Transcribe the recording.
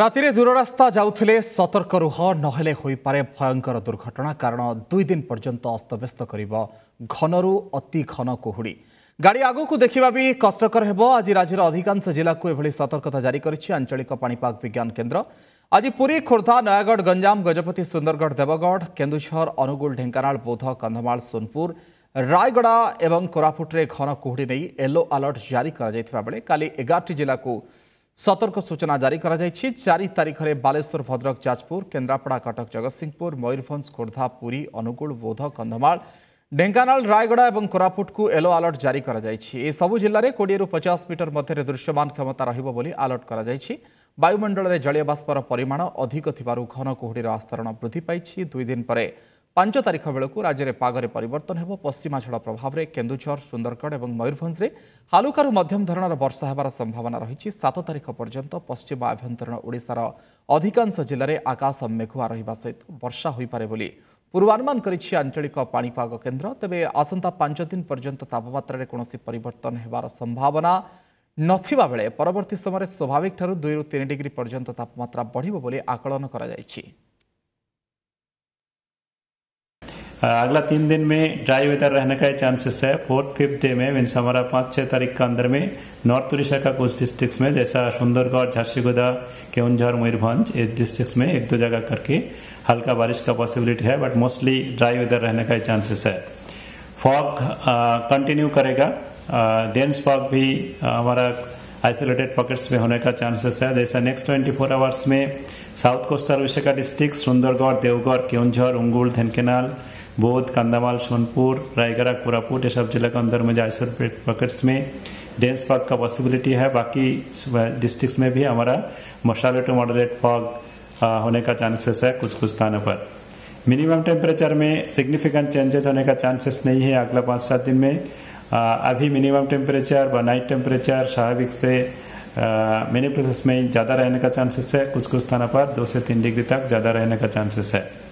ରାତିରେ ଦୂର ରାସ୍ତା ଯାଉଥିଲେ ସତର୍କ ରୁହ ନହେଲେ ହୋଇପାରେ ଭୟଙ୍କର ଦୁର୍ଘଟଣା କାରଣ ଦୁଇ ଦିନ ପର୍ଯ୍ୟନ୍ତ ଅସ୍ତବ୍ୟସ୍ତ କରିବ ଘନରୁ ଅତି ଘନ କୁହୁଡ଼ି ଗାଡ଼ି ଆଗକୁ ଦେଖିବା ବି କଷ୍ଟକର ହେବ ଆଜି ରାଜ୍ୟର ଅଧିକାଂଶ ଜିଲ୍ଲାକୁ ଏଭଳି ସତର୍କତା ଜାରି କରିଛି ଆଞ୍ଚଳିକ ପାଣିପାଗ ବିଜ୍ଞାନ କେନ୍ଦ୍ର ଆଜି ପୁରୀ ଖୋର୍ଦ୍ଧା ନୟାଗଡ଼ ଗଞ୍ଜାମ ଗଜପତି ସୁନ୍ଦରଗଡ଼ ଦେବଗଡ଼ କେନ୍ଦୁଝର ଅନୁଗୁଳ ଢେଙ୍କାନାଳ ବୌଦ୍ଧ କନ୍ଧମାଳ ସୋନପୁର ରାୟଗଡ଼ା ଏବଂ କୋରାପୁଟରେ ଘନ କୁହୁଡ଼ି ନେଇ ୟେଲୋ ଆଲର୍ଟ ଜାରି କରାଯାଇଥିବା ବେଳେ କାଲି ଏଗାରଟି ଜିଲ୍ଲାକୁ ସତର୍କ ସୂଚନା ଜାରି କରାଯାଇଛି ଚାରି ତାରିଖରେ ବାଲେଶ୍ୱର ଭଦ୍ରକ ଯାଜପୁର କେନ୍ଦ୍ରାପଡ଼ା କଟକ ଜଗତସିଂହପୁର ମୟୂରଭଞ୍ଜ ଖୋର୍ଦ୍ଧା ପୁରୀ ଅନୁଗୁଳ ବୋଧ କନ୍ଧମାଳ ଢେଙ୍କାନାଳ ରାୟଗଡ଼ା ଏବଂ କୋରାପୁଟକୁ ୟେଲୋ ଆଲର୍ଟ ଜାରି କରାଯାଇଛି ଏସବୁ ଜିଲ୍ଲାରେ କୋଡ଼ିଏରୁ ପଚାଶ ମିଟର ମଧ୍ୟରେ ଦୃଶ୍ୟମାନ କ୍ଷମତା ରହିବ ବୋଲି ଆଲର୍ଟ କରାଯାଇଛି ବାୟୁମଣ୍ଡଳରେ ଜଳୀୟ ବାଷ୍ପର ପରିମାଣ ଅଧିକ ଥିବାରୁ ଘନ କୁହୁଡ଼ିର ଆସ୍ତରଣ ବୃଦ୍ଧି ପାଇଛି ଦୁଇ ଦିନ ପରେ ପାଞ୍ଚ ତାରିଖ ବେଳକୁ ରାଜ୍ୟରେ ପାଗରେ ପରିବର୍ତ୍ତନ ହେବ ପଶ୍ଚିମା ଝଡ଼ ପ୍ରଭାବରେ କେନ୍ଦୁଝର ସୁନ୍ଦରଗଡ଼ ଏବଂ ମୟୂରଭଞ୍ଜରେ ହାଲୁକାରୁ ମଧ୍ୟମ ଧରଣର ବର୍ଷା ହେବାର ସମ୍ଭାବନା ରହିଛି ସାତ ତାରିଖ ପର୍ଯ୍ୟନ୍ତ ପଶ୍ଚିମ ଆଭ୍ୟନ୍ତରୀଣ ଓଡ଼ିଶାର ଅଧିକାଂଶ ଜିଲ୍ଲାରେ ଆକାଶ ମେଘୁଆ ରହିବା ସହିତ ବର୍ଷା ହୋଇପାରେ ବୋଲି ପୂର୍ବାନୁମାନ କରିଛି ଆଞ୍ଚଳିକ ପାଣିପାଗ କେନ୍ଦ୍ର ତେବେ ଆସନ୍ତା ପାଞ୍ଚ ଦିନ ପର୍ଯ୍ୟନ୍ତ ତାପମାତ୍ରାରେ କୌଣସି ପରିବର୍ତ୍ତନ ହେବାର ସମ୍ଭାବନା ନଥିବା ବେଳେ ପରବର୍ତ୍ତୀ ସମୟରେ ସ୍ୱାଭାବିକଠାରୁ ଦୁଇରୁ ତିନି ଡିଗ୍ରୀ ପର୍ଯ୍ୟନ୍ତ ତାପମାତ୍ରା ବଢ଼ିବ ବୋଲି ଆକଳନ କରାଯାଇଛି अगला तीन दिन में ड्राई वेदर रहने का चांसेस है फोर्थ फिफ्थ डे में मीन्स हमारा पांच छह तारीख का अंदर में नॉर्थ उड़ीसा का कुछ डिस्ट्रिक्ट्स में जैसा सुंदरगढ़ झारसीगुदा केवंझर मयूरभंज इस डिस्ट्रिक्ट्स में एक दो जगह करके हल्का बारिश का पॉसिबिलिटी है बट मोस्टली ड्राई वेदर रहने का चांसेस है फॉग कंटिन्यू करेगा डेंस फॉग भी हमारा आइसोलेटेड पॉकेट्स में होने का चांसेस है जैसे नेक्स्ट ट्वेंटी फोर आवर्स में south coastal Visakha district Sundargarh Deogarh Keonjhar Angul Dhenkanal Boudh Kandhamal Sonpur Raigarh Koraput ये सब जिला के अंदर मुझे आइसर पॉकेट्स में डेंस फॉग का पॉसिबिलिटी है बाकी डिस्ट्रिक्ट में भी हमारा मशाले टू मॉडरेट फॉग होने का चांसेस है कुछ कुछ स्थानों पर मिनिमम टेम्परेचर में सिग्निफिकेंट चेंजेस होने का चांसेस नहीं है अगला पाँच सात दिन में आ, अभी मिनिमम टेम्परेचर व नाइट टेम्परेचर स्वाभाविक से मेनी प्रोसेस में ज़्यादा रहने का चांसेस है कुछ कुछ स्थानों पर दो से तीन डिग्री तक ज़्यादा रहने का चांसेस है